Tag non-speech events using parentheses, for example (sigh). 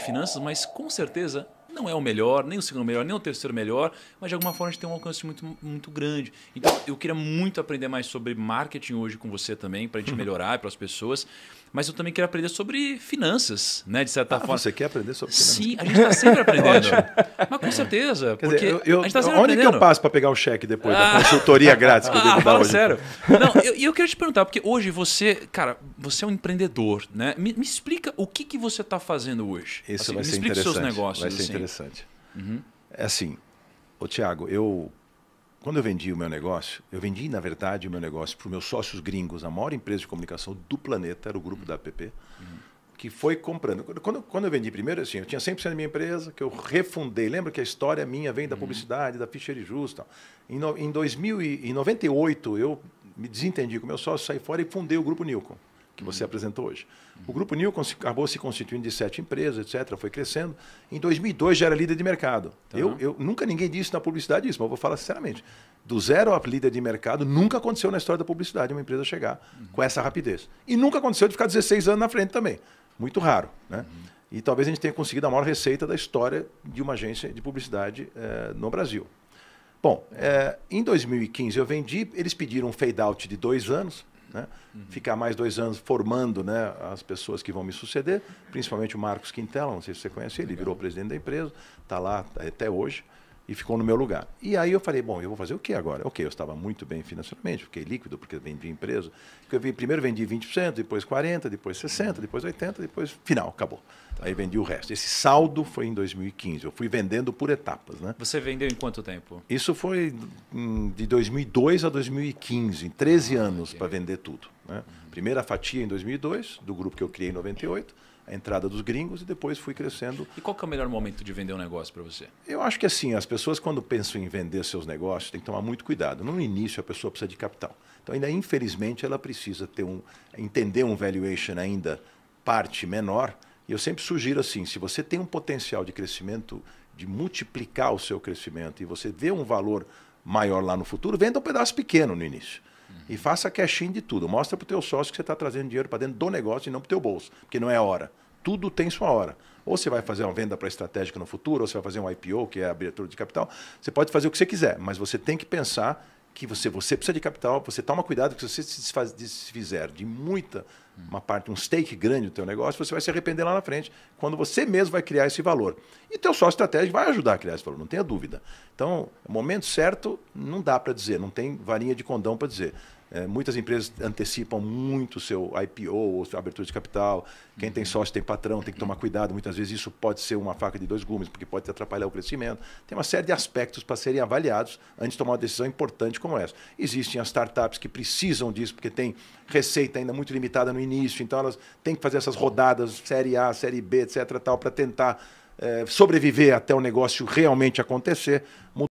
finanças, mas com certeza não é o melhor, nem o segundo melhor, nem o terceiro melhor, mas de alguma forma a gente tem um alcance muito, muito grande. Então eu queria muito aprender mais sobre marketing hoje com você também, para a gente uhum. melhorar para as pessoas. Mas eu também queria aprender sobre finanças, né? De certa ah, forma. Você quer aprender sobre finanças? Sim, a gente está sempre (laughs) aprendendo. mas com certeza. Quer porque dizer, eu, eu, a gente tá sempre onde que eu passo para pegar o cheque depois ah. da consultoria grátis que eu devo (laughs) ah, dar hoje? Sério. (laughs) Não, eu, eu queria te perguntar, porque hoje você, cara, você é um empreendedor, né? Me, me explica o que, que você está fazendo hoje. Isso assim, vai me ser explica os seus negócios. Vai ser assim interessante. Uhum. É assim, o Tiago, eu quando eu vendi o meu negócio, eu vendi, na verdade, o meu negócio para os meus sócios gringos, a maior empresa de comunicação do planeta, era o grupo da APP, uhum. que foi comprando. Quando, quando eu vendi primeiro, assim, eu tinha 100% da minha empresa, que eu refundei. Lembra que a história minha vem da publicidade, uhum. da Fischer e Justo. Em, em 2098, eu me desentendi com meu sócio, saí fora e fundei o grupo Nilcon que você uhum. apresentou hoje. Uhum. O Grupo Nil acabou se constituindo de sete empresas, etc., foi crescendo. Em 2002 já era líder de mercado. Uhum. Eu, eu, Nunca ninguém disse na publicidade isso, mas eu vou falar sinceramente. Do zero a líder de mercado, nunca aconteceu na história da publicidade uma empresa chegar com essa rapidez. E nunca aconteceu de ficar 16 anos na frente também. Muito raro. Né? E talvez a gente tenha conseguido a maior receita da história de uma agência de publicidade eh, no Brasil. Bom, eh, em 2015 eu vendi, eles pediram um fade-out de dois anos, né? Uhum. Ficar mais dois anos formando né, as pessoas que vão me suceder, principalmente o Marcos Quintela, não sei se você conhece ele, Legal. virou presidente da empresa, está lá até hoje e ficou no meu lugar. E aí eu falei, bom, eu vou fazer o que agora? Ok, eu estava muito bem financeiramente, fiquei líquido porque vendi empresa. Porque eu vi, primeiro vendi 20%, depois 40%, depois 60%, depois 80%, depois final, acabou. Aí vendi o resto. Esse saldo foi em 2015. Eu fui vendendo por etapas, né? Você vendeu em quanto tempo? Isso foi hum, de 2002 a 2015, em 13 ah, anos para vender tudo. Né? Primeira fatia em 2002, do grupo que eu criei em 98, a entrada dos gringos e depois fui crescendo. E qual é o melhor momento de vender um negócio para você? Eu acho que assim, as pessoas quando pensam em vender seus negócios têm que tomar muito cuidado. No início a pessoa precisa de capital. Então ainda infelizmente ela precisa ter um entender um valuation ainda parte menor. E eu sempre sugiro assim, se você tem um potencial de crescimento, de multiplicar o seu crescimento e você vê um valor maior lá no futuro, venda um pedaço pequeno no início. E faça cash de tudo. Mostra para o teu sócio que você está trazendo dinheiro para dentro do negócio e não para o teu bolso, porque não é hora. Tudo tem sua hora. Ou você vai fazer uma venda para estratégica no futuro, ou você vai fazer um IPO, que é a abertura de capital. Você pode fazer o que você quiser, mas você tem que pensar que você, você precisa de capital, você toma cuidado, que se você se desfizer de muita uma parte, um stake grande do teu negócio, você vai se arrepender lá na frente, quando você mesmo vai criar esse valor. E teu sócio estratégico vai ajudar a criar esse valor, não tenha dúvida. Então, momento certo, não dá para dizer, não tem varinha de condão para dizer. É, muitas empresas antecipam muito o seu IPO, ou sua abertura de capital. Quem tem uhum. sócio tem patrão, tem que tomar cuidado. Muitas vezes isso pode ser uma faca de dois gumes, porque pode atrapalhar o crescimento. Tem uma série de aspectos para serem avaliados antes de tomar uma decisão importante como essa. Existem as startups que precisam disso, porque tem receita ainda muito limitada no início, então elas têm que fazer essas rodadas, série A, série B, etc, tal, para tentar é, sobreviver até o negócio realmente acontecer.